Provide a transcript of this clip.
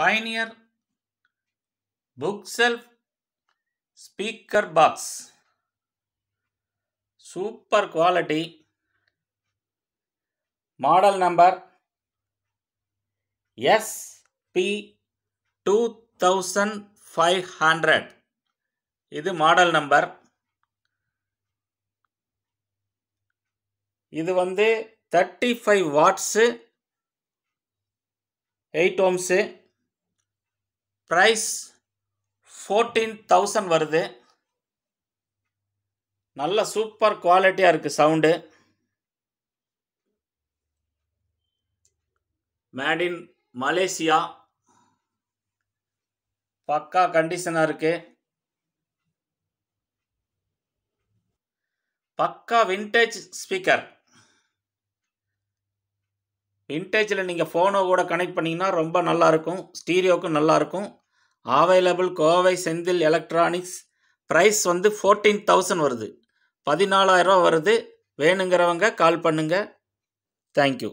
Pioneer bookshelf speaker box super quality model number SP two thousand five hundred இது model number இது வந்து thirty five watts eight ohms price fourteen thousand வருது நல்ல super குவாலிட்டியாக இருக்குது sound maiden Malaysia பக்கா கண்டிஷனாக இருக்குது பக்கா வின்டேஜ் ஸ்பீக்கர் வின்டேஜில் நீங்கள் ஃபோனை கூட கனெக்ட் பண்ணிங்கன்னா ரொம்ப நல்லாயிருக்கும் ஸ்டீரியோக்கும் நல்லாயிருக்கும் available Kovai Senthil Electronics price வந்து ஃபோர்டீன் தௌசண்ட் வருது பதினாலாயிரரூவா வருது வேணுங்கிறவங்க கால் பண்ணுங்கள் தேங்க்யூ